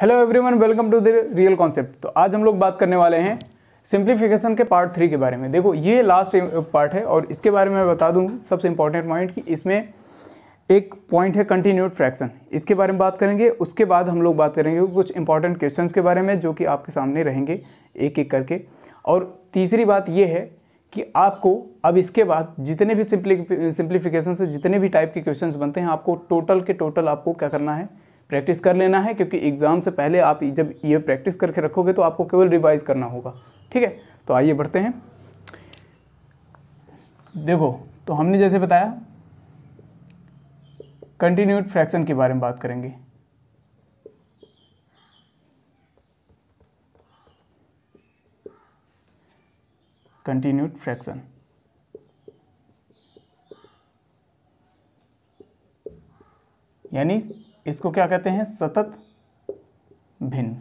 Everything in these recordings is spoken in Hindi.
Hello everyone welcome to the real concept तो आज हम लोग बात करने वाले हैं सिंप्लीफिकेशन के पार्ट थ्री के बारे में देखो ये लास्ट पार्ट है और इसके बारे में मैं बता दूं सबसे इम्पॉर्टेंट पॉइंट कि इसमें एक पॉइंट है कंटिन्यूड फ्रैक्शन इसके बारे में बात करेंगे उसके बाद हम लोग बात करेंगे कुछ इंपॉर्टेंट क्वेश्चन के बारे में जो कि आपके सामने रहेंगे एक एक करके और तीसरी बात ये है कि आपको अब इसके बाद जितने भी सिंप्लीफिकेशन से जितने भी टाइप के क्वेश्चंस बनते हैं आपको टोटल के टोटल आपको क्या करना है प्रैक्टिस कर लेना है क्योंकि एग्ज़ाम से पहले आप जब ये प्रैक्टिस करके रखोगे तो आपको केवल रिवाइज करना होगा ठीक है तो आइए बढ़ते हैं देखो तो हमने जैसे बताया कंटिन्यूड फ्रैक्शन के बारे में बात करेंगे कंटिन्यूड फ्रैक्शन यानी इसको क्या कहते हैं सतत भिन्न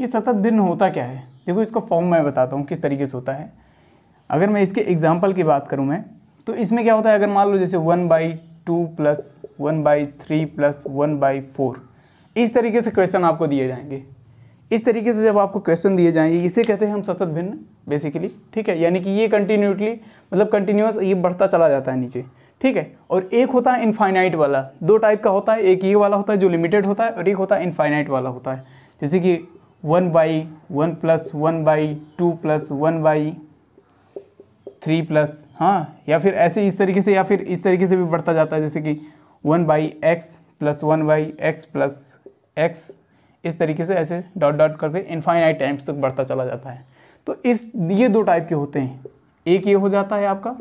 ये सतत भिन्न होता क्या है देखो इसको फॉर्म मैं बताता हूँ किस तरीके से होता है अगर मैं इसके एग्जाम्पल की बात करूँ मैं तो इसमें क्या होता है अगर मान लो जैसे one by two plus one by three plus one by four इस तरीके से क्वेश्चन आपको दिए जाएंगे इस तरीके से जब आपको क्वेश्चन दिए जाएंगे इसे कहते हैं हम सतत भिन्न बेसिकली ठीक है यानी कि ये कंटिन्यूटली मतलब कंटिन्यूस ये बढ़ता चला जाता है नीचे ठीक है और एक होता है इनफाइनाइट वाला दो टाइप का होता है एक ये वाला होता है जो लिमिटेड होता है और एक होता है इनफाइनाइट वाला होता है जैसे कि one by one plus one by two plus one by three plus हाँ या फिर ऐसे इस तरीके से या फिर इस तरीके से भी बढ़ता जाता है जैसे कि one by X plus one by X plus X इस तरीके से ऐसे डॉट डॉट करके इनफाइनाइट टाइम्स तक बढ़ता चला जाता है तो इस ये दो टाइप के होते हैं एक ये हो जाता है आपका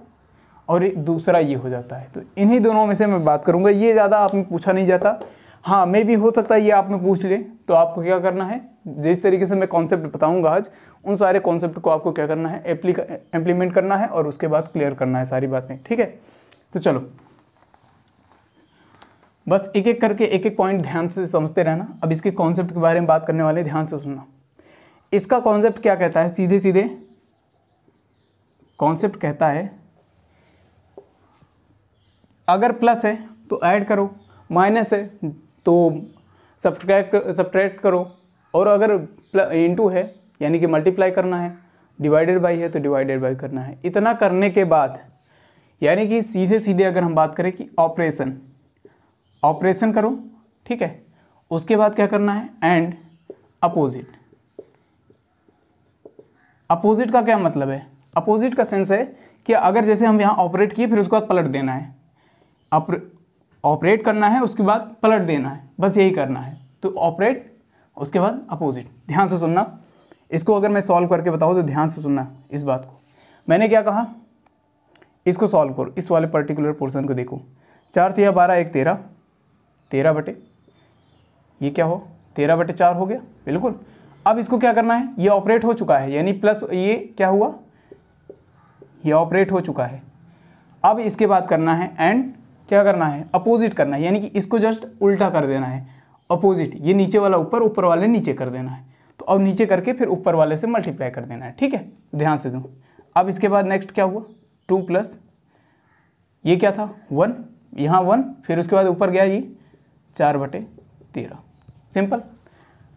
और दूसरा ये हो जाता है तो इन्हीं दोनों में से मैं बात करूँगा ये ज़्यादा आपने पूछा नहीं जाता हाँ मे भी हो सकता है ये आप में पूछ लें तो आपको क्या करना है जिस तरीके से मैं कॉन्सेप्ट बताऊँगा आज उन सारे कॉन्सेप्ट को आपको क्या करना है इंप्लीमेंट करना है और उसके बाद क्लियर करना है सारी बातें ठीक है तो चलो बस एक एक करके एक एक पॉइंट ध्यान से समझते रहना अब इसके कॉन्सेप्ट के बारे में बात करने वाले ध्यान से सुनना इसका कॉन्सेप्ट क्या कहता है सीधे सीधे कॉन्सेप्ट कहता है अगर प्लस है तो ऐड करो माइनस है तो सब्ट्रैक्ट सब्ट्रैक्ट करो और अगर इंटू है यानी कि मल्टीप्लाई करना है डिवाइडेड बाई है तो डिवाइडेड बाई करना है इतना करने के बाद यानी कि सीधे सीधे अगर हम बात करें कि ऑपरेशन ऑपरेशन करो ठीक है उसके बाद क्या करना है एंड अपोजिट अपोजिट का क्या मतलब है अपोजिट का सेंस है कि अगर जैसे हम यहाँ ऑपरेट किए फिर उसके बाद पलट देना है ऑपरेट करना है उसके बाद पलट देना है बस यही करना है तो ऑपरेट उसके बाद अपोजिट ध्यान से सुनना इसको अगर मैं सॉल्व करके बताऊँ तो ध्यान से सुनना इस बात को मैंने क्या कहा इसको सॉल्व करो इस वाले पर्टिकुलर पोर्सन को देखो चार तेरह बारह एक तेरह तेरह बटे ये क्या हो तेरह बटे चार हो गया बिल्कुल अब इसको क्या करना है ये ऑपरेट हो चुका है यानी प्लस ये क्या हुआ ये ऑपरेट हो चुका है अब इसके बाद करना है एंड क्या करना है अपोजिट करना है यानी कि इसको जस्ट उल्टा कर देना है अपोजिट ये नीचे वाला ऊपर ऊपर वाले नीचे कर देना है तो अब नीचे करके फिर ऊपर वाले से मल्टीप्लाई कर देना है ठीक है ध्यान से दो अब इसके बाद नेक्स्ट क्या हुआ टू प्लस ये क्या था वन यहाँ वन फिर उसके बाद ऊपर गया ये चार बटे तेरह सिंपल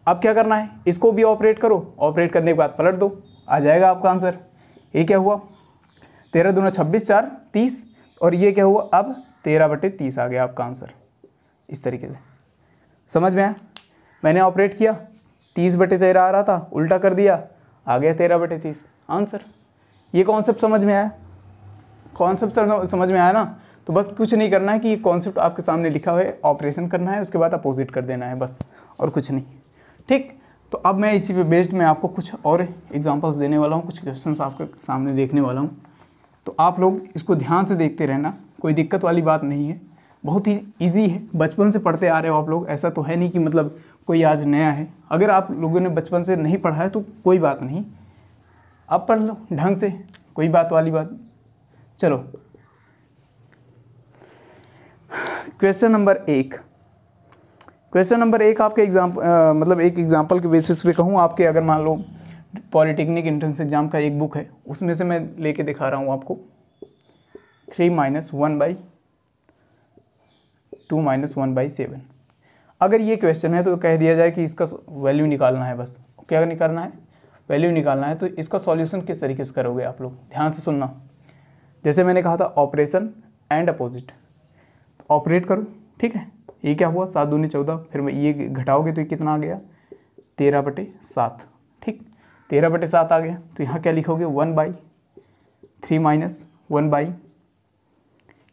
अब क्या करना है इसको भी ऑपरेट करो ऑपरेट करने के बाद पलट दो आ जाएगा आपका आंसर ये क्या हुआ तेरह दोनों छब्बीस चार तीस और ये क्या हुआ अब तेरह बटे तीस आ गया आपका आंसर इस तरीके से समझ में आया मैंने ऑपरेट किया तीस बटे तेरह आ रहा था उल्टा कर दिया आ गया तेरह बटे तीस आंसर ये कॉन्सेप्ट समझ में आया कॉन्सेप्ट तो समझ में आया ना तो बस कुछ नहीं करना है कि ये कॉन्सेप्ट आपके सामने लिखा हुआ है ऑपरेशन करना है उसके बाद अपोजिट कर देना है बस और कुछ नहीं ठीक तो अब मैं इसी पे बेस्ड में आपको कुछ और एग्जांपल्स देने वाला हूँ कुछ क्वेश्चंस आपके सामने देखने वाला हूँ तो आप लोग इसको ध्यान से देखते रहना कोई दिक्कत वाली बात नहीं है बहुत ही ईजी है बचपन से पढ़ते आ रहे हो आप लोग ऐसा तो है नहीं कि मतलब कोई आज नया है अगर आप लोगों ने बचपन से नहीं पढ़ा है तो कोई बात नहीं आप पढ़ लो ढंग से कोई बात वाली बात चलो क्वेश्चन नंबर एक क्वेश्चन नंबर एक आपके एग्जाम मतलब एक एग्जाम्पल के बेसिस पे कहूँ आपके अगर मान लो पॉलिटेक्निक एंट्रेंस एग्ज़ाम का एक बुक है उसमें से मैं लेके दिखा रहा हूँ आपको three minus one by two minus one by seven अगर ये क्वेश्चन है तो कह दिया जाए कि इसका वैल्यू निकालना है बस क्या निकालना है वैल्यू निकालना है तो इसका सॉल्यूशन किस तरीके से करोगे आप लोग ध्यान से सुनना जैसे मैंने कहा था ऑपरेशन एंड अपोजिट तो ऑपरेट करो ठीक है ये क्या हुआ सात दूनी चौदह फिर मैं ये घटाओगे तो ये कितना आ गया तेरह बटे सात ठीक तेरह बटे सात आ गया तो यहाँ क्या लिखोगे one by three minus one by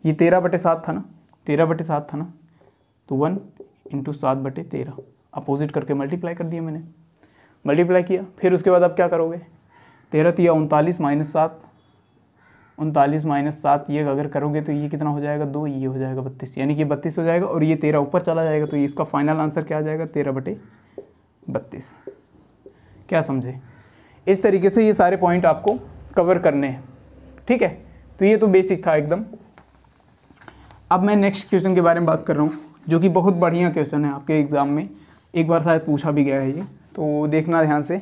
ये तेरह बटे सात था ना तेरह बटे सात था ना तो वन इंटू सात बटे तेरह अपोजिट करके मल्टीप्लाई कर दिया मैंने मल्टीप्लाई किया फिर उसके बाद आप क्या करोगे तेरह तिया उनतालीस माइनस सात उनतालीस माइनस सात ये अगर करोगे तो ये कितना हो जाएगा दो ये हो जाएगा बत्तीस यानी कि बत्तीस हो जाएगा और ये तेरह ऊपर चला जाएगा तो इसका फाइनल आंसर क्या आ जाएगा तेरह बटे बत्तीस क्या समझे इस तरीके से ये सारे पॉइंट आपको कवर करने हैं ठीक है तो ये तो बेसिक था एकदम अब मैं नेक्स्ट क्वेश्चन के बारे में बात कर रहा हूँ जो कि बहुत बढ़िया क्वेश्चन है आपके एग्ज़ाम में एक बार शायद पूछा भी गया है ये तो देखना ध्यान से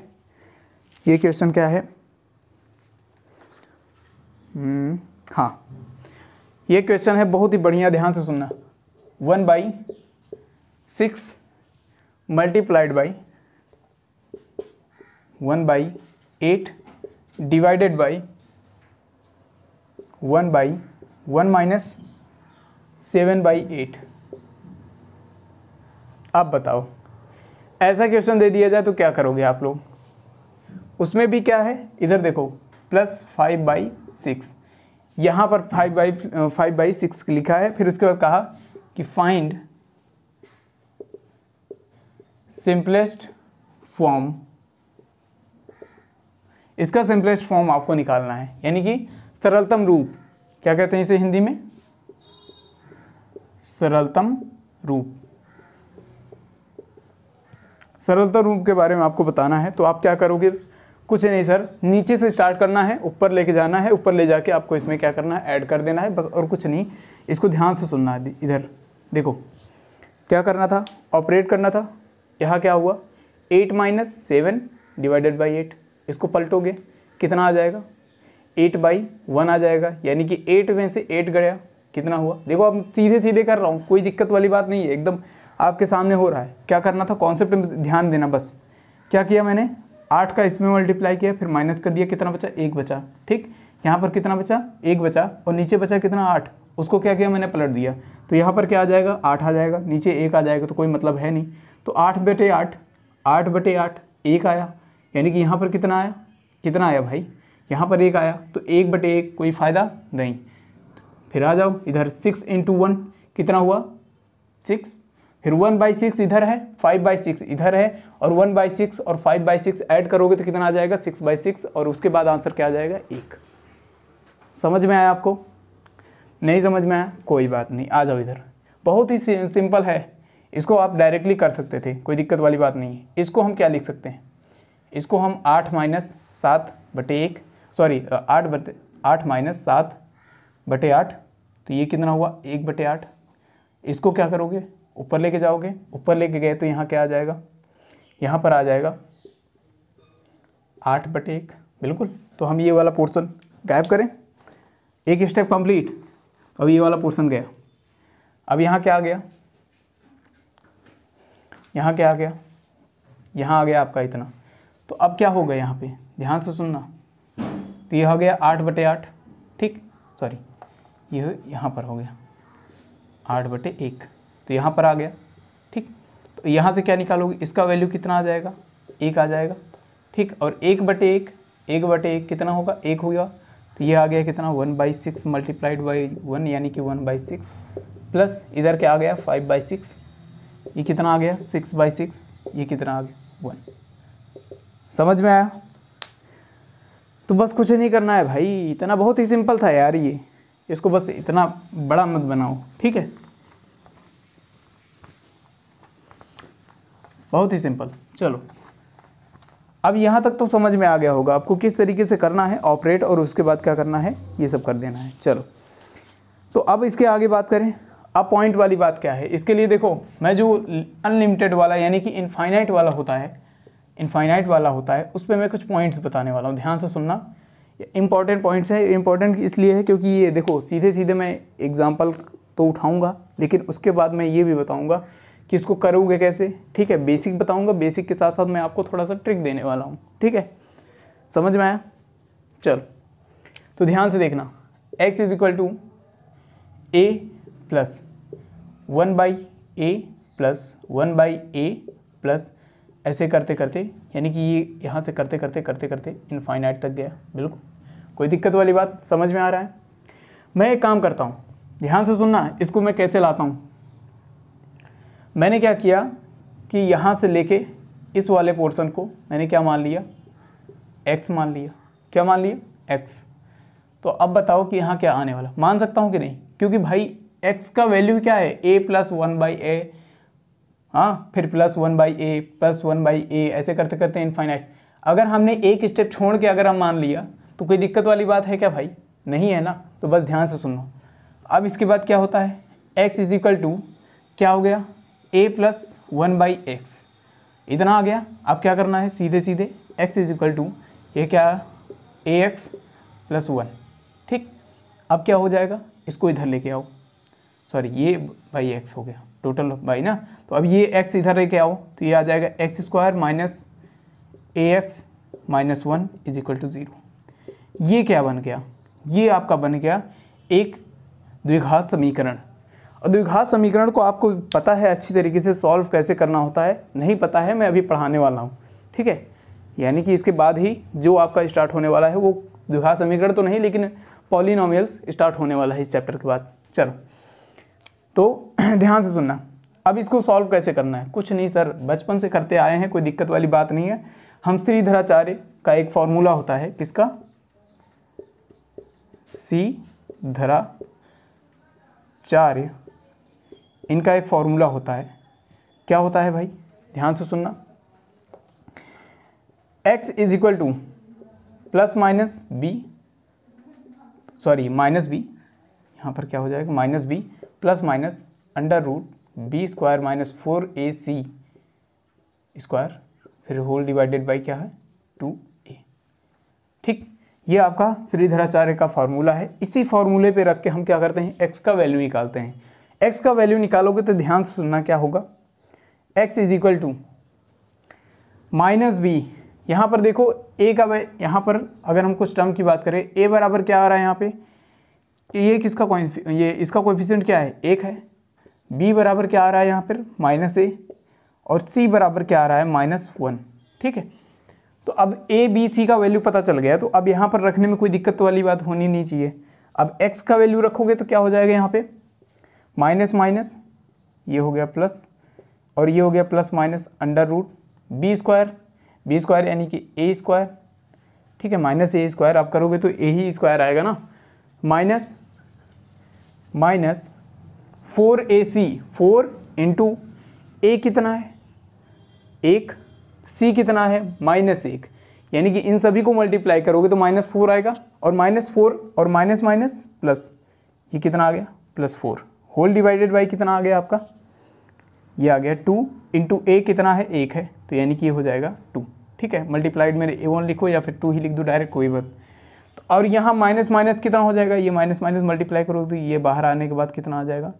ये क्वेश्चन क्या है हम्म, हाँ ये क्वेश्चन है बहुत ही बढ़िया ध्यान से सुनना one by six multiplied by one by eight divided by one by one minus seven by eight आप बताओ ऐसा क्वेश्चन दे दिया जाए तो क्या करोगे आप लोग उसमें भी क्या है इधर देखो प्लस फाइव बाई सिक्स यहाँ पर five by five by six लिखा है फिर उसके बाद कहा कि फाइंड सिंपलेस्ट फॉर्म इसका सिंपलेस्ट फॉर्म आपको निकालना है यानी कि सरलतम रूप क्या कहते हैं इसे हिंदी में सरलतम रूप सरलतम रूप के बारे में आपको बताना है तो आप क्या करोगे कुछ नहीं सर नीचे से स्टार्ट करना है ऊपर लेके जाना है ऊपर ले जाके आपको इसमें क्या करना है ऐड कर देना है बस और कुछ नहीं इसको ध्यान से सुनना है इधर देखो क्या करना था ऑपरेट करना था यहाँ क्या हुआ eight minus seven divided by eight इसको पलटोगे कितना आ जाएगा एट बाई वन आ जाएगा यानी कि एट में से एट गया कितना हुआ देखो अब सीधे सीधे कर रहा हूँ कोई दिक्कत वाली बात नहीं है एकदम आपके सामने हो रहा है क्या करना था कॉन्सेप्ट में ध्यान देना बस क्या किया मैंने आठ का इसमें मल्टीप्लाई किया फिर माइनस कर दिया कितना बचा एक बचा ठीक यहाँ पर कितना बचा एक बचा और नीचे बचा कितना आठ उसको क्या किया मैंने पलट दिया तो यहाँ पर क्या आ जाएगा आठ आ जाएगा नीचे एक आ जाएगा तो कोई मतलब है नहीं तो आठ बटे आठ आठ बटे आठ एक आया यानी कि यहाँ पर कितना आया कितना आया भाई यहाँ पर एक आया तो एक बटे एक कोई फ़ायदा नहीं फिर आ जाओ इधर सिक्स इंटू वन कितना हुआ सिक्स फिर वन बाई सिक्स इधर है फाइव बाई सिक्स इधर है और वन बाई सिक्स और फाइव बाई सिक्स ऐड करोगे तो कितना आ जाएगा सिक्स बाई सिक्स और उसके बाद आंसर क्या आ जाएगा एक समझ में आया आपको नहीं समझ में आया कोई बात नहीं आ जाओ इधर बहुत ही सिंपल है इसको आप डायरेक्टली कर सकते थे कोई दिक्कत वाली बात नहीं है इसको हम क्या लिख सकते हैं इसको हम आठ माइनस सात बटे एक सॉरी आठ बटे आठ माइनस सात बटे आठ तो ये कितना हुआ एक बटे आठ इसको क्या करोगे ऊपर लेके जाओगे ऊपर लेके गए तो यहाँ क्या आ जाएगा यहाँ पर आ जाएगा आठ बटे एक बिल्कुल तो हम ये वाला पोर्सन गायब करें एक स्टेप कंप्लीट अब ये वाला पोर्सन गया अब यहाँ क्या आ गया यहाँ क्या आ गया यहाँ आ गया आपका इतना तो अब क्या होगा यहाँ पे ध्यान से सुनना तो ये आ गया आठ बटे आठ ठीक सॉरी यह यहाँ पर हो गया आठ बटे एक तो यहाँ पर आ गया ठीक तो यहाँ से क्या निकालोगे इसका वैल्यू कितना आ जाएगा एक आ जाएगा ठीक और एक बटे एक एक बटे एक कितना होगा एक होगा तो ये आ गया कितना one by six multiplied by one यानी कि वन बाई सिक्स प्लस इधर क्या आ गया फाइव बाई सिक्स ये कितना आ गया सिक्स बाई सिक्स ये कितना आ गया वन समझ में आया तो बस कुछ नहीं करना है भाई इतना बहुत ही सिंपल था यार ये इसको बस इतना बड़ा मत बनाओ ठीक है बहुत ही सिंपल चलो अब यहाँ तक तो समझ में आ गया होगा आपको किस तरीके से करना है ऑपरेट और उसके बाद क्या करना है ये सब कर देना है चलो तो अब इसके आगे बात करें अब पॉइंट वाली बात क्या है इसके लिए देखो मैं जो अनलिमिटेड वाला यानी कि इनफाइनाइट वाला होता है इनफाइनाइट वाला होता है उस पर मैं कुछ पॉइंट्स बताने वाला हूँ ध्यान से सुनना इंपॉर्टेंट पॉइंट्स हैं इंपॉर्टेंट इसलिए है क्योंकि ये देखो सीधे सीधे मैं एग्ज़ाम्पल तो उठाऊँगा लेकिन उसके बाद मैं ये भी बताऊँगा कि इसको करोगे कैसे ठीक है बेसिक बताऊँगा बेसिक के साथ साथ मैं आपको थोड़ा सा ट्रिक देने वाला हूँ ठीक है समझ में आया चलो तो ध्यान से देखना x is equal to A plus one by A plus one by A plus ऐसे करते करते यानी कि ये यहाँ से करते करते करते करते इनफाइनाइट तक गया बिल्कुल कोई दिक्कत वाली बात समझ में आ रहा है मैं एक काम करता हूँ ध्यान से सुनना इसको मैं कैसे लाता हूँ मैंने क्या किया कि यहाँ से लेके इस वाले पोर्शन को मैंने क्या मान लिया एक्स मान लिया क्या मान लिया एक्स तो अब बताओ कि यहाँ क्या आने वाला मान सकता हूँ कि नहीं क्योंकि भाई एक्स का वैल्यू क्या है A plus one by A हाँ फिर plus one by A plus one by A ऐसे करते करते इनफाइनाइट अगर हमने एक स्टेप छोड़ के अगर हम मान लिया तो कोई दिक्कत वाली बात है क्या भाई नहीं है ना तो बस ध्यान से सुनो अब इसके बाद क्या होता है एक्स इज इक्वल टू क्या हो गया A plus one by X इतना आ गया अब क्या करना है सीधे सीधे एक्स इज इक्वल टू ये क्या ए एक्स प्लस वन ठीक अब क्या हो जाएगा इसको इधर लेके आओ सॉरी ये बाई एक्स हो गया टोटल बाई ना तो अब ये एक्स इधर लेके आओ तो ये आ जाएगा X square minus A X minus one is equal to zero ये क्या बन गया ये आपका बन गया एक द्विघात समीकरण और द्विघात समीकरण को आपको पता है अच्छी तरीके से सॉल्व कैसे करना होता है नहीं पता है मैं अभी पढ़ाने वाला हूँ ठीक है यानी कि इसके बाद ही जो आपका स्टार्ट होने वाला है वो द्विघात समीकरण तो नहीं लेकिन पॉलिनोमियल्स स्टार्ट होने वाला है इस चैप्टर के बाद चलो तो ध्यान से सुनना अब इसको सॉल्व कैसे करना है कुछ नहीं सर बचपन से करते आए हैं कोई दिक्कत वाली बात नहीं है हम श्रीधराचार्य का एक फॉर्मूला होता है किसका सी धरा चार इनका एक फॉर्मूला होता है क्या होता है भाई ध्यान से सुनना x is equal to plus minus B sorry minus B यहाँ पर क्या हो जाएगा minus B plus minus under root B square minus four A C square फिर होल डिवाइडेड बाई क्या है टू ये आपका श्रीधराचार्य का फार्मूला है इसी फार्मूले पे रख के हम क्या करते हैं एक्स का वैल्यू निकालते हैं एक्स का वैल्यू निकालोगे तो ध्यान से सुनना क्या होगा X is equal to minus B यहाँ पर देखो ए का यहाँ पर अगर हम कुछ टर्म की बात करें ए बराबर क्या आ रहा है यहाँ पे ये किसका ये इसका कोफिशेंट क्या है एक है बी बराबर क्या आ रहा है यहाँ पर माइनस ए और सी बराबर क्या आ रहा है माइनस वन ठीक है तो अब ए बी सी का वैल्यू पता चल गया तो अब यहाँ पर रखने में कोई दिक्कत वाली बात होनी नहीं चाहिए अब एक्स का वैल्यू रखोगे तो क्या हो जाएगा यहाँ पे माइनस माइनस ये हो गया प्लस और ये हो गया plus minus under root B square B square यानी कि ए स्क्वायर ठीक है माइनस ए स्क्वायर आप करोगे तो ए ही स्क्वायर आएगा ना minus minus four A C four into A कितना है एक सी कितना है माइनस एक यानी कि इन सभी को मल्टीप्लाई करोगे तो माइनस फोर आएगा और माइनस फोर और माइनस माइनस प्लस ये कितना आ गया plus four whole divided by कितना आ गया आपका ये आ गया टू इंटू ए कितना है एक है तो यानी कि ये हो जाएगा टू ठीक है मल्टीप्लाइड मेरे ए वन लिखो या फिर टू ही लिख दो डायरेक्ट कोई बात तो और यहाँ माइनस माइनस कितना हो जाएगा ये माइनस माइनस मल्टीप्लाई करो तो ये बाहर आने के बाद कितना आ जाएगा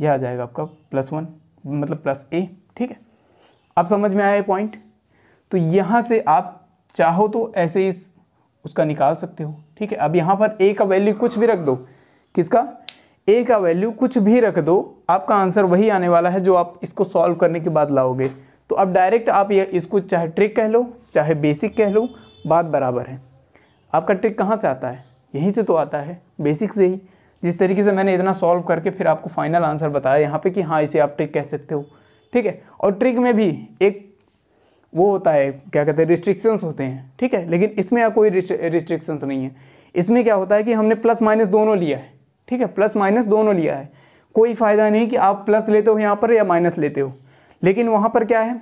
यह आ जाएगा आपका प्लस वन मतलब प्लस ए ठीक है अब समझ में आया पॉइंट तो यहाँ से आप चाहो तो ऐसे इस उसका निकाल सकते हो ठीक है अब यहाँ पर ए का वैल्यू कुछ भी रख दो किसका ए का वैल्यू कुछ भी रख दो आपका आंसर वही आने वाला है जो आप इसको सॉल्व करने के बाद लाओगे तो अब डायरेक्ट आप ये इसको चाहे ट्रिक कह लो चाहे बेसिक कह लो बात बराबर है आपका ट्रिक कहाँ से आता है यहीं से तो आता है बेसिक से ही जिस तरीके से मैंने इतना सॉल्व करके फिर आपको फाइनल आंसर बताया यहाँ पे कि हाँ इसे आप ट्रिक कह सकते हो ठीक है और ट्रिक में भी एक वो होता है क्या कहते हैं रिस्ट्रिक्शंस होते हैं ठीक है लेकिन इसमें आप कोई रिस्ट्रिक्शंस नहीं है इसमें क्या होता है कि हमने प्लस माइनस दोनों लिया है ठीक है प्लस माइनस दोनों लिया है कोई फ़ायदा नहीं कि आप प्लस लेते हो यहाँ पर या माइनस लेते हो लेकिन वहाँ पर क्या है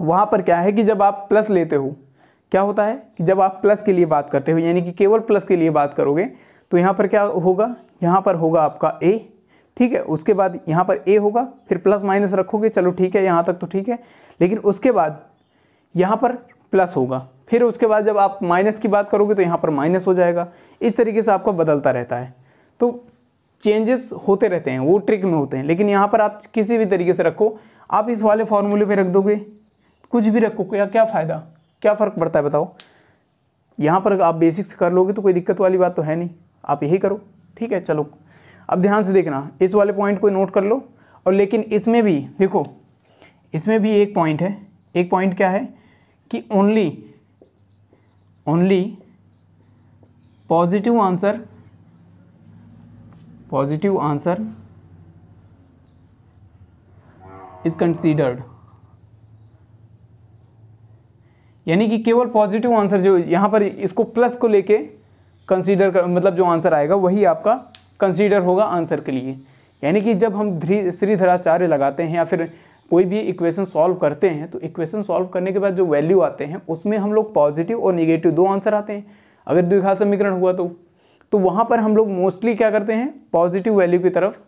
वहाँ पर क्या है कि जब आप प्लस लेते हो क्या होता है कि जब आप प्लस के लिए बात करते हो यानी कि केवल प्लस के लिए बात करोगे तो यहाँ पर क्या होगा यहाँ पर होगा आपका ए ठीक है उसके बाद यहाँ पर ए होगा फिर प्लस माइनस रखोगे चलो ठीक है यहाँ तक तो ठीक है लेकिन उसके बाद यहाँ पर प्लस होगा फिर उसके बाद जब आप माइनस की बात करोगे तो यहाँ पर माइनस हो जाएगा इस तरीके से आपका बदलता रहता है तो चेंजेस होते रहते हैं वो ट्रिक में होते हैं लेकिन यहाँ पर आप किसी भी तरीके से रखो आप इस वाले फॉर्मूले पे रख दोगे कुछ भी रखो क्या क्या फ़ायदा क्या फ़र्क पड़ता है बताओ यहाँ पर आप बेसिक्स कर लोगे तो कोई दिक्कत वाली बात तो है नहीं आप यही करो ठीक है चलो अब ध्यान से देखना इस वाले पॉइंट को नोट कर लो और लेकिन इसमें भी देखो इसमें भी एक पॉइंट है एक पॉइंट क्या है कि only only positive answer positive answer is considered यानी कि केवल पॉजिटिव आंसर जो यहां पर इसको प्लस को लेके कंसीडर कर मतलब जो आंसर आएगा वही आपका कंसीडर होगा आंसर के लिए यानी कि जब हम श्रीधराचार्य लगाते हैं या फिर कोई भी इक्वेशन सॉल्व करते हैं तो इक्वेशन सॉल्व करने के बाद जो वैल्यू आते हैं उसमें हम लोग पॉजिटिव और निगेटिव दो आंसर आते हैं अगर द्विघात समीकरण हुआ तो तो वहाँ पर हम लोग मोस्टली क्या करते हैं पॉजिटिव वैल्यू की तरफ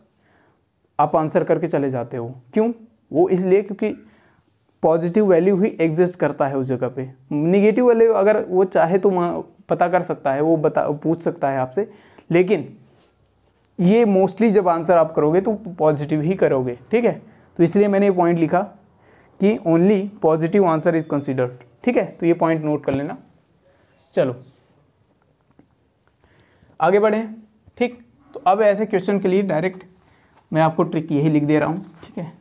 आप आंसर करके चले जाते हो क्यों वो इसलिए क्योंकि पॉजिटिव वैल्यू ही एग्जिस्ट करता है उस जगह पे निगेटिव वैल्यू अगर वो चाहे तो पता कर सकता है वो बता पूछ सकता है आपसे लेकिन ये मोस्टली जब आंसर आप करोगे तो पॉजिटिव ही करोगे ठीक है तो इसलिए मैंने ये पॉइंट लिखा कि only positive answer is considered ठीक है तो ये पॉइंट नोट कर लेना चलो आगे बढ़ें ठीक तो अब ऐसे क्वेश्चन के लिए डायरेक्ट मैं आपको ट्रिक यही लिख दे रहा हूँ ठीक है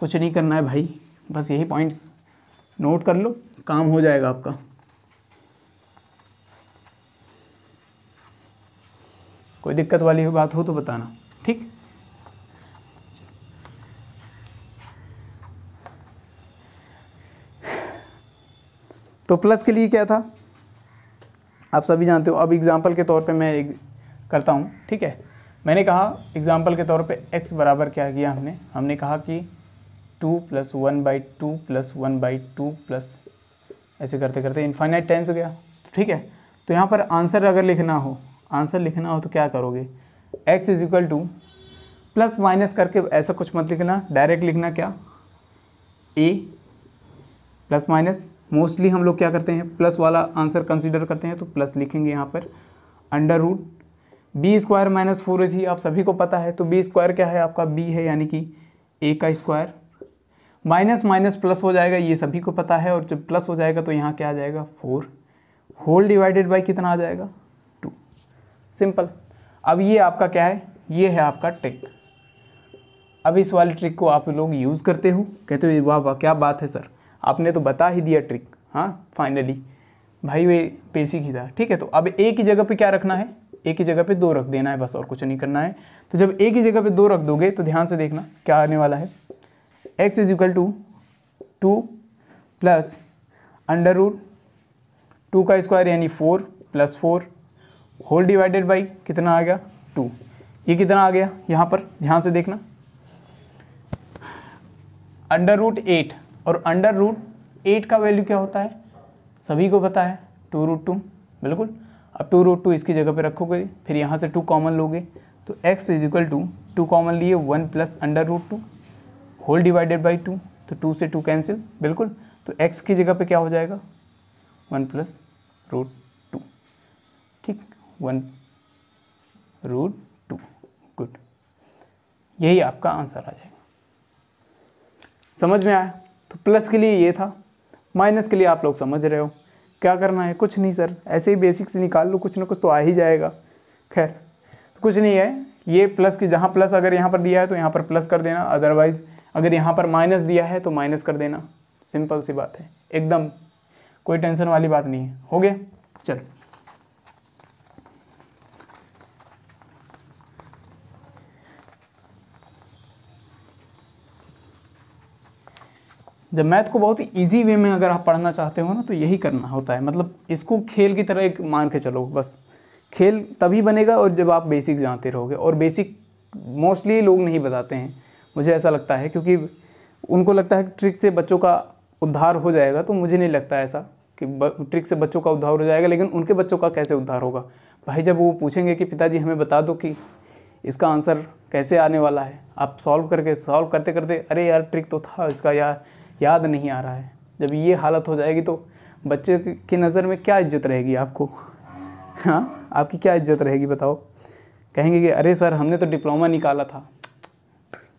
कुछ नहीं करना है भाई बस यही पॉइंट्स नोट कर लो काम हो जाएगा आपका कोई दिक्कत वाली बात हो तो बताना ठीक तो प्लस के लिए क्या था आप सभी जानते हो अब एग्ज़ाम्पल के तौर पे मैं करता हूँ ठीक है मैंने कहा एग्ज़ाम्पल के तौर पे एक्स बराबर क्या किया हमने हमने कहा कि two plus one by two plus one by two plus ऐसे करते करते इन्फाइनाइट टाइम्स गया ठीक है तो यहाँ पर आंसर अगर लिखना हो आंसर लिखना हो तो क्या करोगे x is equal to plus minus करके ऐसा कुछ मत लिखना डायरेक्ट लिखना क्या a प्लस माइनस मोस्टली हम लोग क्या करते हैं प्लस वाला आंसर कंसिडर करते हैं तो प्लस लिखेंगे यहाँ पर under root B square minus four एज ही आप सभी को पता है तो बी स्क्वायर क्या है आपका बी है यानी कि ए का स्क्वायर माइनस माइनस प्लस हो जाएगा ये सभी को पता है और जब प्लस हो जाएगा तो यहाँ क्या आ जाएगा फोर होल डिवाइडेड बाई कितना आ जाएगा टू सिंपल अब ये आपका क्या है ये है आपका ट्रिक अब इस वाले ट्रिक को आप लोग यूज़ करते हो कहते हो वाह वाह क्या बात है सर आपने तो बता ही दिया ट्रिक हाँ फाइनली भाई वे बेसिक ही था ठीक है तो अब एक ही जगह पे क्या रखना है एक ही जगह पे दो रख देना है बस और कुछ नहीं करना है तो जब एक ही जगह पे दो रख दोगे तो ध्यान से देखना क्या आने वाला है X is equal to two plus under root two का स्क्वायर यानी four plus four whole divided by कितना आ गया टू ये कितना आ गया यहाँ पर ध्यान से देखना अंडर रूट एट और अंडर रूट एट का वैल्यू क्या होता है सभी को पता है टू रूट टू बिल्कुल अब टू रूट टू इसकी जगह पे रखोगे फिर यहाँ से टू कॉमन लोगे तो x is equal to two common लिए one plus under root two whole divided by two तो टू से टू कैंसिल बिल्कुल तो x की जगह पे क्या हो जाएगा वन प्लस रूट टू ठीक वन रूट टू गुड यही आपका आंसर आ जाएगा समझ में आया तो प्लस के लिए ये था माइनस के लिए आप लोग समझ रहे हो क्या करना है कुछ नहीं सर ऐसे ही बेसिक्स निकाल लो कुछ ना कुछ तो आ ही जाएगा खैर तो कुछ नहीं है ये प्लस की जहाँ प्लस अगर यहाँ पर दिया है तो यहाँ पर प्लस कर देना अदरवाइज़ अगर यहाँ पर माइनस दिया है तो माइनस कर देना सिंपल सी बात है एकदम कोई टेंशन वाली बात नहीं है हो गया चल जब मैथ को बहुत ही ईजी वे में अगर आप पढ़ना चाहते हो ना तो यही करना होता है मतलब इसको खेल की तरह एक मान के चलो बस खेल तभी बनेगा और जब आप बेसिक जानते रहोगे और बेसिक मोस्टली लोग नहीं बताते हैं मुझे ऐसा लगता है क्योंकि उनको लगता है ट्रिक से बच्चों का उद्धार हो जाएगा तो मुझे नहीं लगता ऐसा कि ट्रिक से बच्चों का उद्धार हो जाएगा लेकिन उनके बच्चों का कैसे उद्धार होगा भाई जब वो पूछेंगे कि पिताजी हमें बता दो कि इसका आंसर कैसे आने वाला है आप सॉल्व करके सॉल्व करते करते अरे यार ट्रिक तो था इसका यार याद नहीं आ रहा है जब ये हालत हो जाएगी तो बच्चे की नज़र में क्या इज्जत रहेगी आपको हाँ आपकी क्या इज्जत रहेगी बताओ कहेंगे कि अरे सर हमने तो डिप्लोमा निकाला था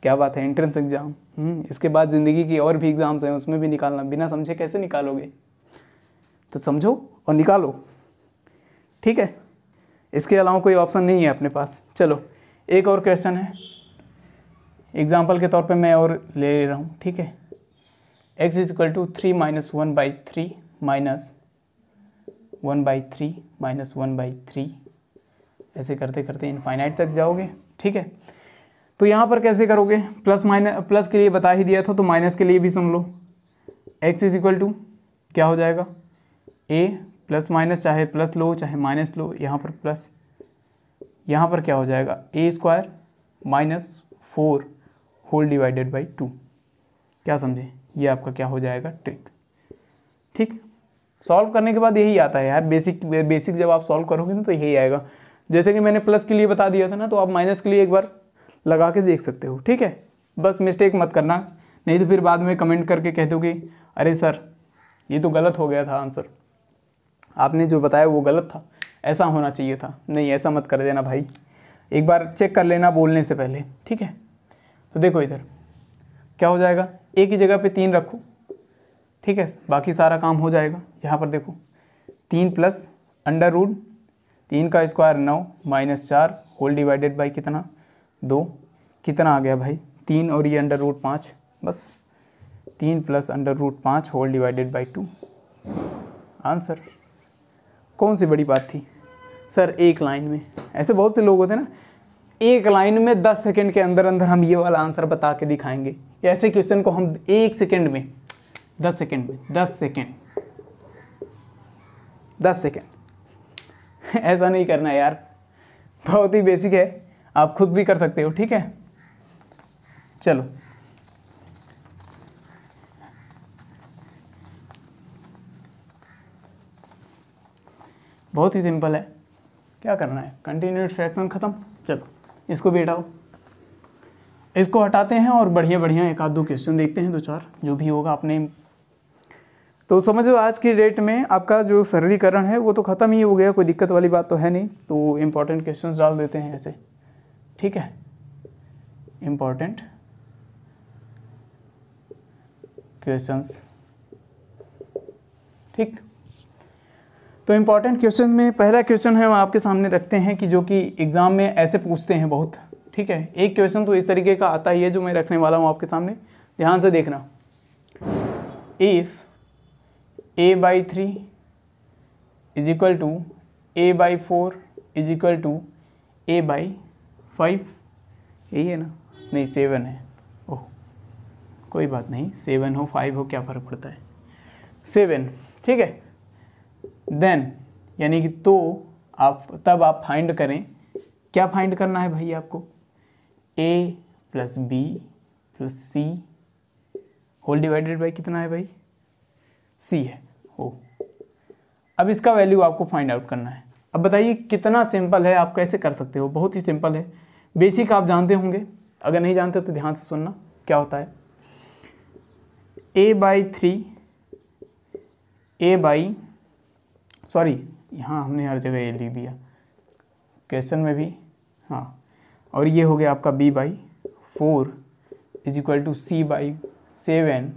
क्या बात है एंट्रेंस एग्ज़ाम हम्म, इसके बाद ज़िंदगी की और भी एग्ज़ाम्स हैं उसमें भी निकालना बिना समझे कैसे निकालोगे तो समझो और निकालो ठीक है इसके अलावा कोई ऑप्शन नहीं है अपने पास चलो एक और क्वेश्चन है एग्ज़ाम्पल के तौर पे मैं और ले रहा हूँ ठीक है X is equal to three minus one by three minus one by three minus one by three ऐसे करते करते इनफाइनाइट तक जाओगे ठीक है तो यहाँ पर कैसे करोगे प्लस माइनस प्लस के लिए बता ही दिया था तो माइनस के लिए भी सुन लो एक्स इज इक्वल टू क्या हो जाएगा ए प्लस माइनस चाहे प्लस लो चाहे माइनस लो यहाँ पर प्लस यहाँ पर क्या हो जाएगा A square minus four whole divided by two क्या समझे ये आपका क्या हो जाएगा ट्रिक ठीक सॉल्व करने के बाद यही आता है यार बेसिक बेसिक जब आप सॉल्व करोगे ना तो यही आएगा जैसे कि मैंने प्लस के लिए बता दिया था ना तो आप माइनस के लिए एक बार लगा के देख सकते हो ठीक है बस मिस्टेक मत करना नहीं तो फिर बाद में कमेंट करके कह दो अरे सर ये तो गलत हो गया था आंसर आपने जो बताया वो गलत था ऐसा होना चाहिए था नहीं ऐसा मत कर देना भाई एक बार चेक कर लेना बोलने से पहले ठीक है तो देखो इधर क्या हो जाएगा एक ही जगह पे तीन रखो ठीक है बाकी सारा काम हो जाएगा यहाँ पर देखो तीन प्लस अंडर रूड तीन का स्क्वायर नौ माइनस चार होल डिवाइडेड बाई कितना दो कितना आ गया भाई तीन और ये अंडर रूट पाँच बस तीन प्लस अंडर रूट पाँच whole divided by two answer कौन सी बड़ी बात थी सर एक लाइन में ऐसे बहुत से लोग होते हैं ना एक लाइन में दस सेकेंड के अंदर अंदर हम ये वाला आंसर बता के दिखाएंगे ऐसे क्वेश्चन को हम एक सेकेंड में दस सेकेंड में दस सेकेंड दस सेकेंड ऐसा नहीं करना यार बहुत ही बेसिक है आप खुद भी कर सकते हो ठीक है चलो बहुत ही सिंपल है क्या करना है कंटिन्यूस फ्रैक्शन ख़त्म चलो इसको भी हटाओ इसको हटाते हैं और बढ़िया बढ़िया एक आध दो क्वेश्चन देखते हैं दो चार जो भी होगा आपने तो समझ लो आज की डेट में आपका जो सरलीकरण है वो तो ख़त्म ही हो गया कोई दिक्कत वाली बात तो है नहीं तो इम्पॉर्टेंट क्वेश्चन डाल देते हैं ऐसे ठीक है इम्पॉर्टेंट क्वेश्चंस ठीक तो इम्पॉर्टेंट क्वेश्चन में पहला क्वेश्चन है हम आपके सामने रखते हैं कि जो कि एग्ज़ाम में ऐसे पूछते हैं बहुत ठीक है एक क्वेश्चन तो इस तरीके का आता ही है जो मैं रखने वाला हूँ आपके सामने ध्यान से देखना if A by three is equal to A by four is equal to A by five यही है ना नहीं सेवन है ओह कोई बात नहीं सेवन हो फाइव हो क्या फ़र्क पड़ता है सेवन ठीक है देन यानी कि तो आप तब आप फाइंड करें क्या फाइंड करना है भाई आपको A plus B plus C whole divided by कितना है भाई सी है हो अब इसका वैल्यू आपको फाइंड आउट करना है अब बताइए कितना सिंपल है आप कैसे कर सकते हो बहुत ही सिंपल है बेसिक आप जानते होंगे अगर नहीं जानते तो ध्यान से सुनना क्या होता है A by three A by sorry यहाँ हमने हर जगह ए लिख दिया क्वेश्चन में भी हाँ और ये हो गया आपका B by four is equal to C by seven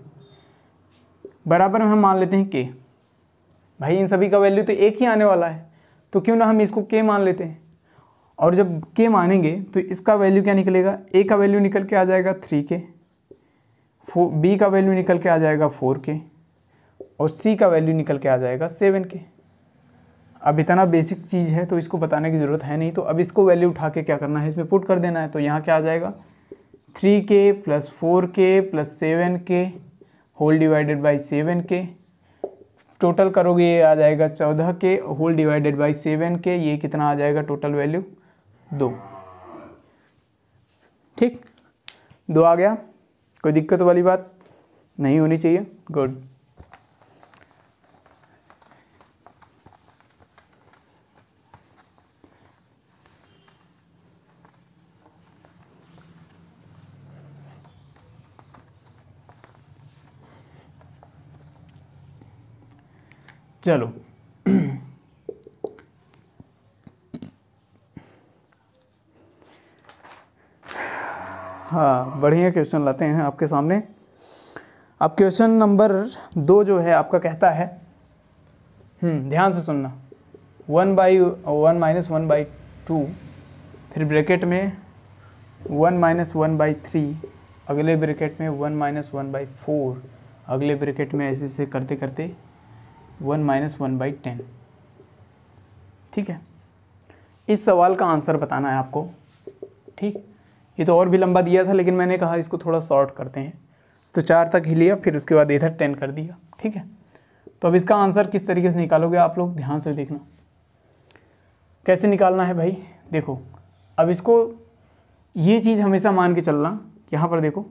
बराबर में हम मान लेते हैं के भाई इन सभी का वैल्यू तो एक ही आने वाला है तो क्यों ना हम इसको के मान लेते हैं और जब के मानेंगे तो इसका वैल्यू क्या निकलेगा ए का वैल्यू निकल के आ जाएगा थ्री के फो बी का वैल्यू निकल के आ जाएगा फोर के और सी का वैल्यू निकल के आ जाएगा सेवन के अब इतना बेसिक चीज़ है तो इसको बताने की ज़रूरत है नहीं तो अब इसको वैल्यू उठा के क्या करना है इसमें पुट कर देना है तो यहाँ क्या आ जाएगा थ्री के प्लस फोर के प्लस सेवन के होल डिवाइडेड बाई सेवन के टोटल करोगे ये आ जाएगा चौदह के होल डिवाइडेड बाई सेवन के ये कितना आ जाएगा टोटल वैल्यू दो ठीक दो आ गया कोई दिक्कत वाली बात नहीं होनी चाहिए गुड चलो हाँ बढ़िया क्वेश्चन लाते हैं आपके सामने अब क्वेश्चन नंबर दो जो है आपका कहता है हम्म, ध्यान से सुनना one by one minus one by two फिर ब्रैकेट में one minus one by three अगले ब्रैकेट में one minus one by four अगले ब्रैकेट में ऐसे ऐसे करते करते one minus one by ten ठीक है इस सवाल का आंसर बताना है आपको ठीक ये तो और भी लंबा दिया था लेकिन मैंने कहा इसको थोड़ा शॉर्ट करते हैं तो चार तक ही लिया फिर उसके बाद इधर टेन कर दिया ठीक है तो अब इसका आंसर किस तरीके से निकालोगे आप लोग ध्यान से देखना कैसे निकालना है भाई देखो अब इसको ये चीज़ हमेशा मान के चलना यहाँ पर देखो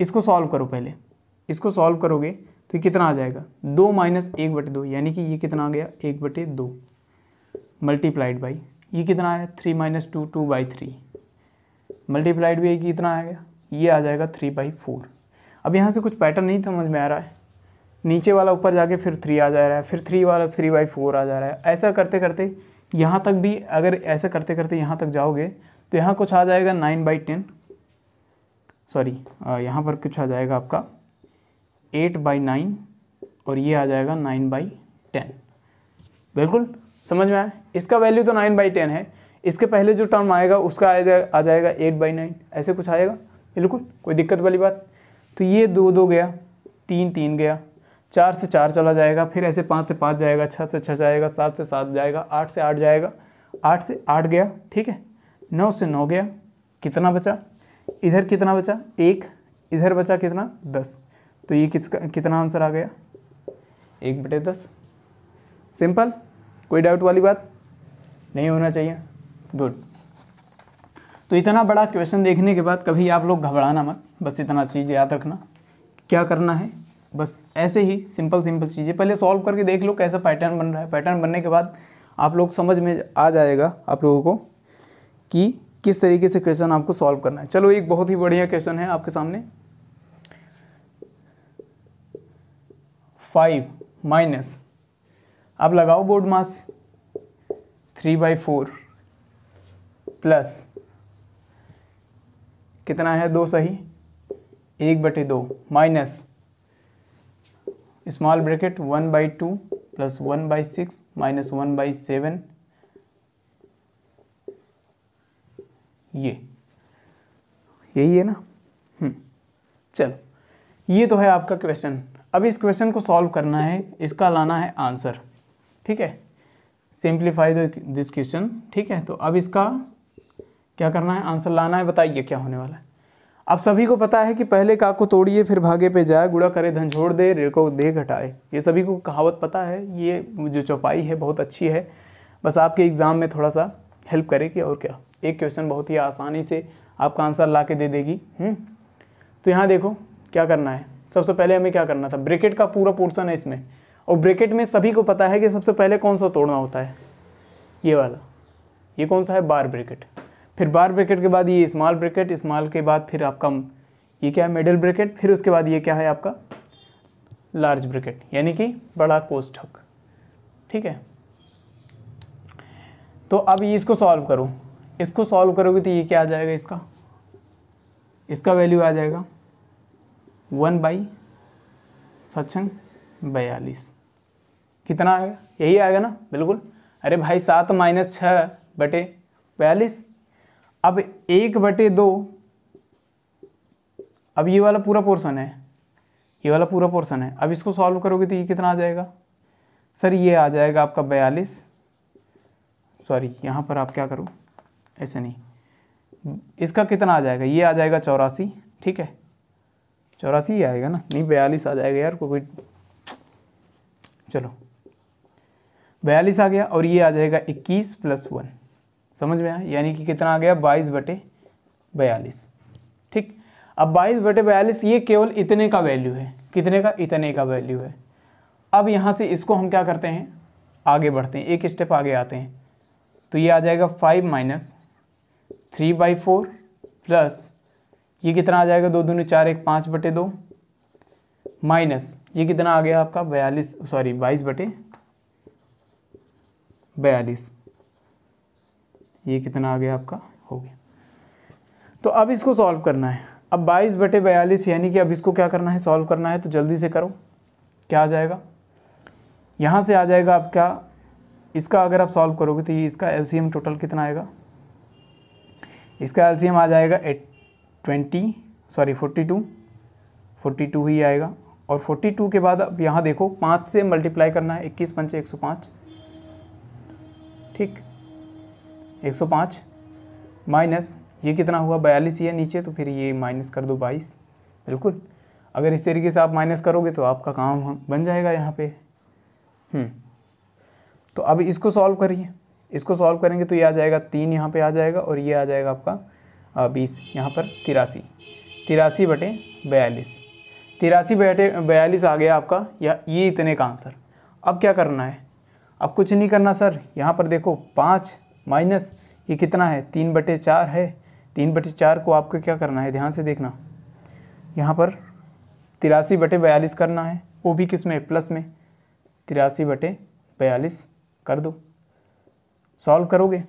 इसको सॉल्व करो पहले इसको सॉल्व करोगे तो कितना आ जाएगा दो माइनस एक बटे दो यानी कि ये कितना आ गया एक बटे दो मल्टीप्लाइड बाई ये कितना आया three minus two two by three multiplied भी कितना आ गया ये आ जाएगा थ्री बाई फोर अब यहाँ से कुछ पैटर्न नहीं समझ में आ रहा है नीचे वाला ऊपर जाके फिर थ्री आ जा रहा है फिर थ्री वाला थ्री बाई फोर आ जा रहा है ऐसा करते करते यहाँ तक भी अगर ऐसा करते करते यहाँ तक जाओगे तो यहाँ कुछ आ जाएगा नाइन बाई टेन सॉरी यहाँ पर कुछ आ जाएगा आपका एट बाई नाइन और ये आ जाएगा नाइन बाई टेन बिल्कुल समझ में आया इसका वैल्यू तो नाइन बाई टेन है इसके पहले जो टर्म आएगा उसका आ जाएगा आ जाएगा एट बाई नाइन ऐसे कुछ आएगा बिल्कुल कोई दिक्कत वाली बात तो ये दो दो गया तीन तीन गया चार से चार चला जाएगा फिर ऐसे पाँच से पाँच जाएगा छः से छः जाएगा सात से सात जाएगा आठ से आठ जाएगा आठ से आठ गया ठीक है नौ से नौ गया कितना बचा इधर कितना बचा एक इधर बचा कितना दस तो ये किस कितना आंसर आ गया एक बटे दस सिंपल कोई डाउट वाली बात नहीं होना चाहिए गुड तो इतना बड़ा क्वेश्चन देखने के बाद कभी आप लोग घबराना मत बस इतना चीज़ याद रखना क्या करना है बस ऐसे ही सिंपल सिंपल चीज़ें पहले सॉल्व करके देख लो कैसा पैटर्न बन रहा है पैटर्न बनने के बाद आप लोग समझ में आ जाएगा आप लोगों को कि किस तरीके से क्वेश्चन आपको सॉल्व करना है चलो एक बहुत ही बढ़िया क्वेश्चन है आपके सामने फाइव माइनस अब लगाओ BODMAS three by four plus कितना है दो सही एक बटे दो minus small bracket one by two plus one by six minus one by seven ये यही है ना हम्म. चलो ये तो है आपका क्वेश्चन अब इस क्वेश्चन को सॉल्व करना है इसका लाना है आंसर ठीक है सिंप्लीफाई दिस क्वेश्चन ठीक है तो अब इसका क्या करना है आंसर लाना है बताइए क्या होने वाला है अब सभी को पता है कि पहले का को तोड़िए फिर भागे पे जाए गुड़ा करे धन छोड़ दे रेड़ को दे घटाए ये सभी को कहावत पता है ये जो चौपाई है बहुत अच्छी है बस आपके एग्ज़ाम में थोड़ा सा हेल्प करे कि और क्या एक क्वेश्चन बहुत ही आसानी से आपका आंसर ला के दे देगी हम्म? तो यहाँ देखो क्या करना है सबसे पहले हमें क्या करना था ब्रेकेट का पूरा पोर्सन है इसमें और ब्रेकेट में सभी को पता है कि सबसे पहले कौन सा तोड़ना होता है ये वाला ये कौन सा है बार ब्रेकेट फिर बार ब्रेकेट के बाद ये स्मॉल ब्रेकेट स्मॉल के बाद फिर आपका ये क्या है मिडिल ब्रेकेट फिर उसके बाद ये क्या है आपका लार्ज ब्रेकेट यानी कि बड़ा कोष्ठक ठीक है तो अब ये इसको सॉल्व करो इसको सॉल्व करोगे तो ये क्या आ जाएगा इसका इसका वैल्यू आ जाएगा वन बाई सक्षम बयालीस कितना आएगा यही आएगा ना बिल्कुल अरे भाई सात माइनस छः बटे बयालीस अब एक बटे दो अब ये वाला पूरा पोर्शन है ये वाला पूरा पोर्शन है अब इसको सॉल्व करोगे तो ये कितना आ जाएगा सर ये आ जाएगा आपका बयालीस सॉरी यहाँ पर आप क्या करो ऐसे नहीं इसका कितना आ जाएगा ये आ जाएगा चौरासी ठीक है चौरासी ही आएगा ना नहीं बयालीस आ जाएगा यार कोई चलो बयालीस आ गया और ये आ जाएगा इक्कीस प्लस वन समझ में आया यानी कि कितना आ गया बाईस बटे बयालीस ठीक अब बाईस बटे बयालीस ये केवल इतने का वैल्यू है कितने का इतने का वैल्यू है अब यहाँ से इसको हम क्या करते हैं आगे बढ़ते हैं एक स्टेप आगे आते हैं तो ये आ जाएगा five minus three by four plus ये कितना आ जाएगा दो दूनी चार एक पाँच बटे दो माइनस ये कितना आ गया आपका बयालीस सॉरी बाईस बटे बयालीस ये कितना आ गया आपका हो गया तो अब इसको सॉल्व करना है अब बाईस बटे बयालीस यानी कि अब इसको क्या करना है सॉल्व करना है तो जल्दी से करो क्या आ जाएगा यहाँ से आ जाएगा आपका इसका अगर आप सॉल्व करोगे तो ये इसका एलसीएम टोटल कितना आएगा इसका एलसीएम आ जाएगा eight twenty sorry forty two forty two ही आएगा और फोर्टी टू के बाद अब यहाँ देखो पाँच से मल्टीप्लाई करना है इक्कीस पंचे एक सौ पाँच ठीक एक सौ पाँच माइनस ये कितना हुआ बयालीस ही है नीचे तो फिर ये माइनस कर दो बाईस बिल्कुल अगर इस तरीके से आप माइनस करोगे तो आपका काम बन जाएगा यहाँ पे हम्म। तो अब इसको सॉल्व करिए इसको सॉल्व करेंगे तो ये आ जाएगा तीन यहाँ पे आ जाएगा और ये आ जाएगा आपका बीस यहाँ पर तिरासी तिरासी बटे बयालीस तिरासी बटे बयालीस आ गया आपका या ये इतने का आंसर अब क्या करना है अब कुछ नहीं करना सर यहाँ पर देखो पाँच माइनस ये कितना है तीन बटे चार है तीन बटे चार को आपको क्या करना है ध्यान से देखना यहाँ पर तिरासी बटे बयालीस करना है वो भी किस में प्लस में तिरासी बटे बयालीस कर दो सॉल्व करोगे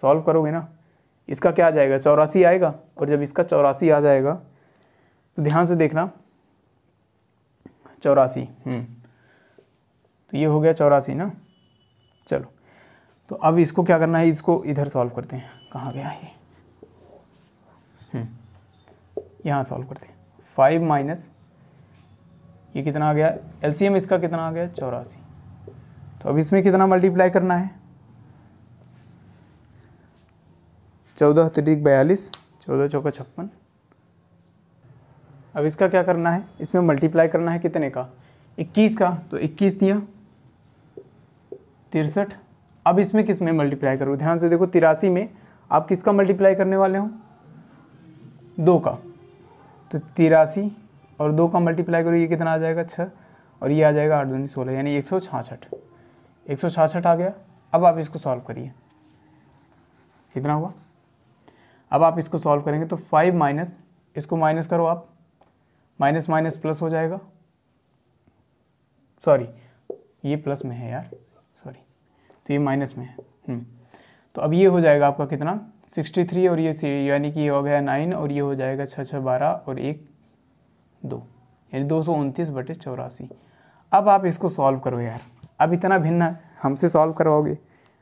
सॉल्व करोगे ना इसका क्या आ जाएगा चौरासी आएगा और जब इसका चौरासी आ जाएगा तो ध्यान से देखना चौरासी हम्म, तो ये हो गया चौरासी ना चलो तो अब इसको क्या करना है इसको इधर सॉल्व करते हैं कहाँ गया ये हम्म, यहाँ सॉल्व करते हैं फाइव माइनस ये कितना आ गया एलसीएम इसका कितना आ गया चौरासी तो अब इसमें कितना मल्टीप्लाई करना है चौदह तरीक बयालीस चौदह चौका छप्पन अब इसका क्या करना है इसमें मल्टीप्लाई करना है कितने का इक्कीस का तो इक्कीस दिया तिरसठ अब इसमें किस में मल्टीप्लाई करूँ ध्यान से देखो तिरासी में आप किसका मल्टीप्लाई करने वाले हो दो का तो तिरासी और दो का मल्टीप्लाई करो ये कितना आ जाएगा छः और ये आ जाएगा आठ दूनी सोलह यानी एक सौ छाछठ एक सौ छाछठ आ गया अब आप इसको सॉल्व करिए कितना हुआ अब आप इसको सॉल्व करेंगे तो फाइव माइनस इसको माइनस करो आप माइनस माइनस प्लस हो जाएगा सॉरी ये प्लस में है यार सॉरी तो ये माइनस में है हम्म, तो अब ये हो जाएगा आपका कितना सिक्सटी थ्री और ये यानी कि ये हो गया नाइन और ये हो जाएगा छः छः बारह और एक दो यानी दो सौ उनतीस बटे चौरासी अब आप इसको सॉल्व करो यार अब इतना भिन्न हमसे सॉल्व करवाओगे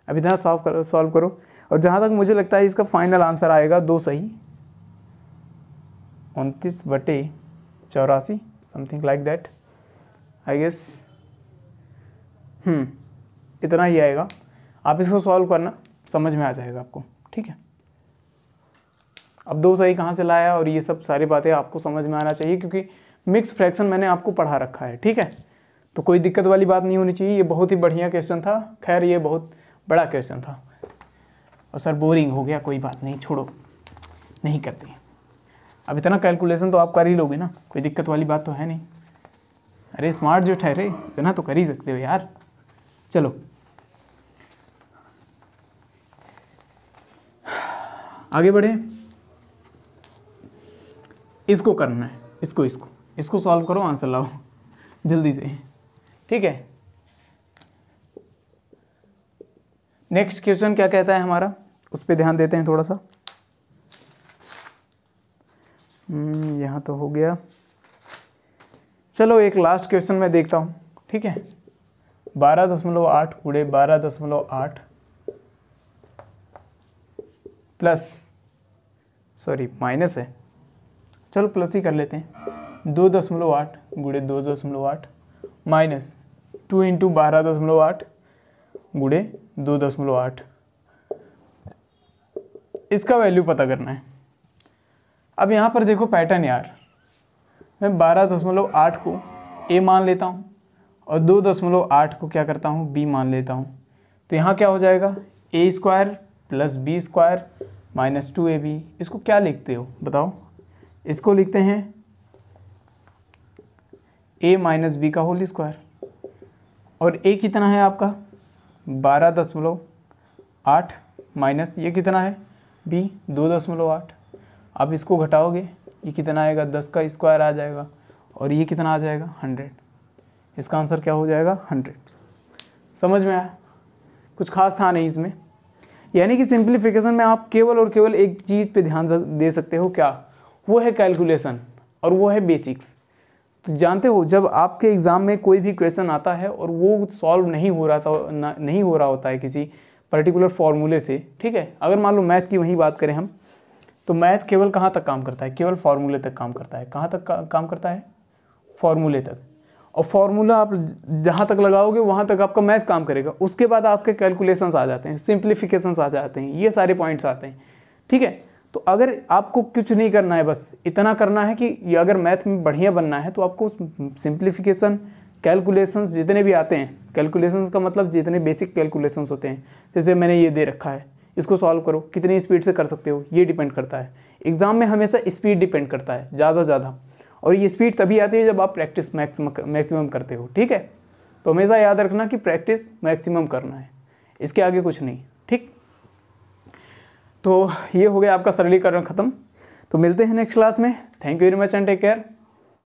अब इतना सॉल्व करो सॉल्व करो और जहाँ तक मुझे लगता है इसका फाइनल आंसर आएगा दो सही उनतीस बटे चौरासी something like that I guess इतना ही आएगा आप इसको सॉल्व करना समझ में आ जाएगा आपको ठीक है अब दो सही कहाँ से लाया और ये सब सारी बातें आपको समझ में आना चाहिए क्योंकि मिक्स फ्रैक्शन मैंने आपको पढ़ा रखा है ठीक है तो कोई दिक्कत वाली बात नहीं होनी चाहिए ये बहुत ही बढ़िया क्वेश्चन था खैर ये बहुत बड़ा क्वेश्चन था और सर बोरिंग हो गया कोई बात नहीं छोड़ो नहीं करते अब इतना कैलकुलेशन तो आप कर ही लोगे ना कोई दिक्कत वाली बात तो है नहीं अरे स्मार्ट जो ठहरे इतना तो कर ही सकते हो यार चलो आगे बढ़े इसको करना है इसको इसको इसको सॉल्व करो आंसर लाओ जल्दी से ठीक है नेक्स्ट क्वेश्चन क्या कहता है हमारा उस पर ध्यान देते हैं थोड़ा सा हम्म, यहाँ तो हो गया चलो एक लास्ट क्वेश्चन मैं देखता हूँ ठीक है बारह दशमलव आठ कूड़े बारह दशमलव आठ प्लस सॉरी माइनस है चलो प्लस ही कर लेते हैं दो दशमलव आठ गुड़े दो दशमलव आठ माइनस टू इंटू बारह दशमलव आठ गुड़े दो दशमलव आठ इसका वैल्यू पता करना है अब यहाँ पर देखो पैटर्न यार मैं बारह दशमलव आठ को ए मान लेता हूँ और दो दशमलव आठ को क्या करता हूँ बी मान लेता हूँ तो यहाँ क्या हो जाएगा A square plus B square minus two A B इसको क्या लिखते हो बताओ इसको लिखते हैं ए माइनस बी का होल स्क्वायर और ए कितना है आपका बारह दशमलव आठ माइनस ये कितना है बी दो दशमलव आठ आप इसको घटाओगे ये कितना आएगा दस का स्क्वायर आ जाएगा और ये कितना आ जाएगा हंड्रेड इसका आंसर क्या हो जाएगा हंड्रेड समझ में आया कुछ खास था नहीं इसमें यानी कि सिंप्लीफिकेशन में आप केवल और केवल एक चीज़ पे ध्यान दे सकते हो क्या वो है कैलकुलेशन और वो है बेसिक्स तो जानते हो जब आपके एग्ज़ाम में कोई भी क्वेश्चन आता है और वो सॉल्व नहीं हो रहा था नहीं हो रहा होता है किसी पर्टिकुलर फार्मूले से ठीक है अगर मान लो मैथ की वही बात करें हम तो मैथ केवल कहाँ तक काम करता है केवल फार्मूले तक काम करता है कहाँ तक का, काम करता है फार्मूले तक और फार्मूला आप जहाँ तक लगाओगे वहाँ तक आपका मैथ काम करेगा उसके बाद आपके कैलकुलेशंस आ जाते हैं सिंप्लीफिकेशंस आ जाते हैं ये सारे पॉइंट्स आते हैं ठीक है तो अगर आपको कुछ नहीं करना है बस इतना करना है कि अगर मैथ में बढ़िया बनना है तो आपको सिंप्लीफिकेशन कैलकुलेशंस जितने भी आते हैं कैलकुलेशंस का मतलब जितने बेसिक कैलकुलेशंस होते हैं जैसे मैंने ये दे रखा है इसको सॉल्व करो कितनी स्पीड से कर सकते हो ये डिपेंड करता है एग्ज़ाम में हमेशा स्पीड डिपेंड करता है ज़्यादा ज़्यादा और ये स्पीड तभी आती है जब आप प्रैक्टिस मैक्सिम मैक्सिमम करते हो ठीक है तो हमेशा याद रखना कि प्रैक्टिस मैक्सिमम करना है इसके आगे कुछ नहीं ठीक तो ये हो गया आपका सरलीकरण ख़त्म तो मिलते हैं नेक्स्ट क्लास में thank you very much and take care